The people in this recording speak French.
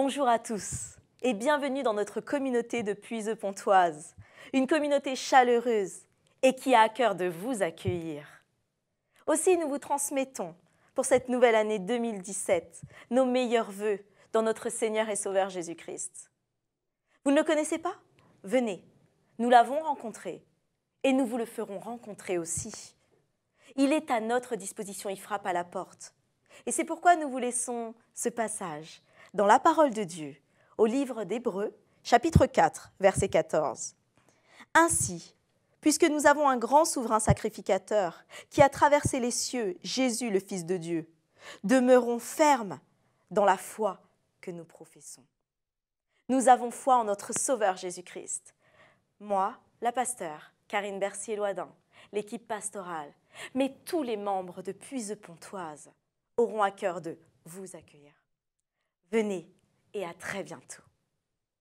Bonjour à tous et bienvenue dans notre communauté de Puiseux-Pontoise, une communauté chaleureuse et qui a à cœur de vous accueillir. Aussi, nous vous transmettons, pour cette nouvelle année 2017, nos meilleurs voeux dans notre Seigneur et Sauveur Jésus-Christ. Vous ne le connaissez pas Venez, nous l'avons rencontré et nous vous le ferons rencontrer aussi. Il est à notre disposition, il frappe à la porte. Et c'est pourquoi nous vous laissons ce passage dans la parole de Dieu, au livre d'Hébreux, chapitre 4, verset 14. Ainsi, puisque nous avons un grand souverain sacrificateur qui a traversé les cieux, Jésus le Fils de Dieu, demeurons fermes dans la foi que nous professons. Nous avons foi en notre Sauveur Jésus-Christ. Moi, la pasteur, Karine Bercier-Loadin, l'équipe pastorale, mais tous les membres de Puise-Pontoise auront à cœur de vous accueillir. Venez et à très bientôt.